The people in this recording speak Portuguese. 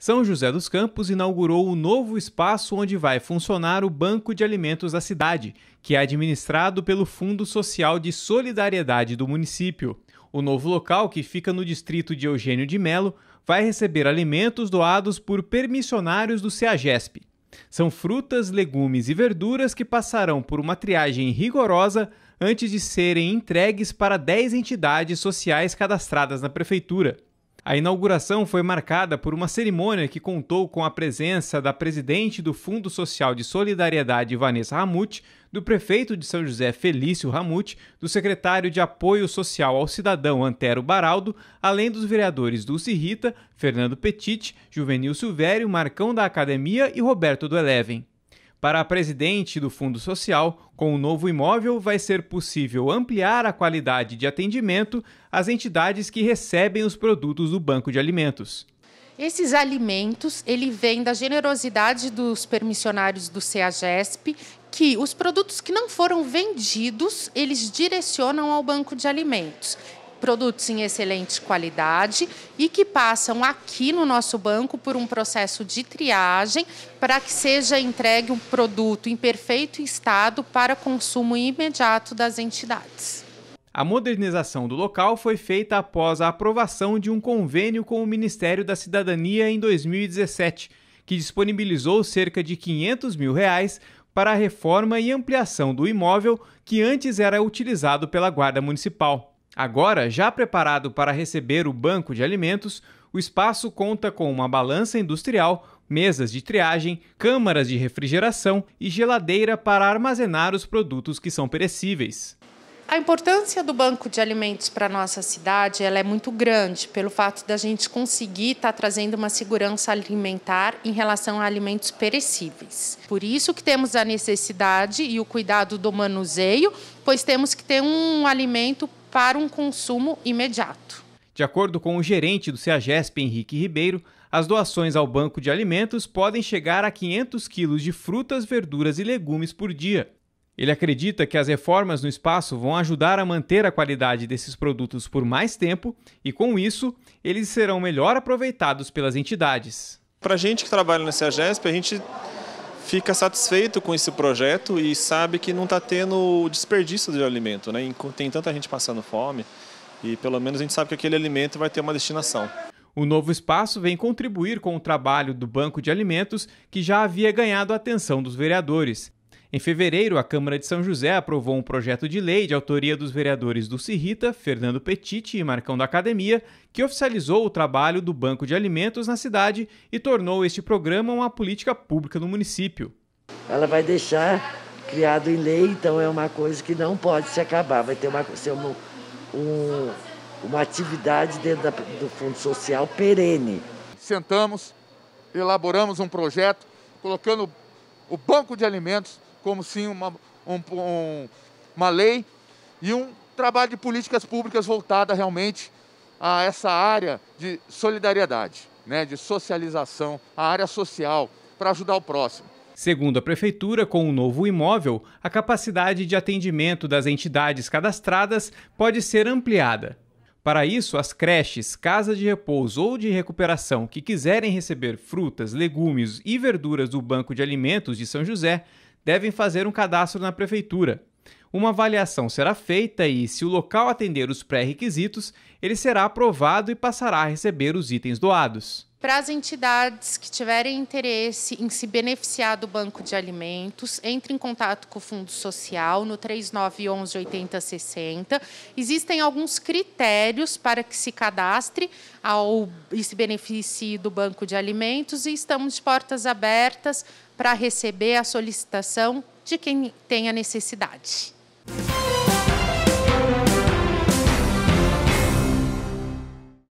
São José dos Campos inaugurou o um novo espaço onde vai funcionar o Banco de Alimentos da cidade, que é administrado pelo Fundo Social de Solidariedade do município. O novo local, que fica no distrito de Eugênio de Melo, vai receber alimentos doados por permissionários do CEAGESP. São frutas, legumes e verduras que passarão por uma triagem rigorosa antes de serem entregues para 10 entidades sociais cadastradas na prefeitura. A inauguração foi marcada por uma cerimônia que contou com a presença da presidente do Fundo Social de Solidariedade, Vanessa Ramute, do prefeito de São José, Felício Ramute, do secretário de Apoio Social ao Cidadão, Antero Baraldo, além dos vereadores Dulce Rita, Fernando Petit, Juvenil Silvério, Marcão da Academia e Roberto do Eleven. Para a presidente do Fundo Social, com o novo imóvel vai ser possível ampliar a qualidade de atendimento às entidades que recebem os produtos do Banco de Alimentos. Esses alimentos, ele vem da generosidade dos permissionários do CEAGESP, que os produtos que não foram vendidos, eles direcionam ao Banco de Alimentos produtos em excelente qualidade e que passam aqui no nosso banco por um processo de triagem para que seja entregue um produto em perfeito estado para consumo imediato das entidades. A modernização do local foi feita após a aprovação de um convênio com o Ministério da Cidadania em 2017, que disponibilizou cerca de 500 mil reais para a reforma e ampliação do imóvel que antes era utilizado pela Guarda Municipal. Agora, já preparado para receber o banco de alimentos, o espaço conta com uma balança industrial, mesas de triagem, câmaras de refrigeração e geladeira para armazenar os produtos que são perecíveis. A importância do banco de alimentos para a nossa cidade ela é muito grande, pelo fato da gente conseguir estar tá trazendo uma segurança alimentar em relação a alimentos perecíveis. Por isso que temos a necessidade e o cuidado do manuseio, pois temos que ter um alimento para um consumo imediato. De acordo com o gerente do CEAGESP, Henrique Ribeiro, as doações ao banco de alimentos podem chegar a 500 quilos de frutas, verduras e legumes por dia. Ele acredita que as reformas no espaço vão ajudar a manter a qualidade desses produtos por mais tempo e, com isso, eles serão melhor aproveitados pelas entidades. Para a gente que trabalha na CEAGESP, a gente fica satisfeito com esse projeto e sabe que não está tendo desperdício de alimento, né? Tem tanta gente passando fome e pelo menos a gente sabe que aquele alimento vai ter uma destinação. O novo espaço vem contribuir com o trabalho do Banco de Alimentos, que já havia ganhado a atenção dos vereadores. Em fevereiro, a Câmara de São José aprovou um projeto de lei de autoria dos vereadores do Cirrita, Fernando Petiti e Marcão da Academia, que oficializou o trabalho do Banco de Alimentos na cidade e tornou este programa uma política pública no município. Ela vai deixar criado em lei, então é uma coisa que não pode se acabar, vai ter uma, ser uma, um, uma atividade dentro da, do Fundo Social perene. Sentamos, elaboramos um projeto colocando o Banco de Alimentos como sim uma, um, um, uma lei e um trabalho de políticas públicas voltada realmente a essa área de solidariedade, né, de socialização, a área social, para ajudar o próximo. Segundo a Prefeitura, com o um novo imóvel, a capacidade de atendimento das entidades cadastradas pode ser ampliada. Para isso, as creches, casas de repouso ou de recuperação que quiserem receber frutas, legumes e verduras do Banco de Alimentos de São José devem fazer um cadastro na prefeitura uma avaliação será feita e, se o local atender os pré-requisitos, ele será aprovado e passará a receber os itens doados. Para as entidades que tiverem interesse em se beneficiar do banco de alimentos, entre em contato com o Fundo Social no 3911 8060. Existem alguns critérios para que se cadastre ao, e se beneficie do banco de alimentos e estamos de portas abertas para receber a solicitação de quem tenha necessidade.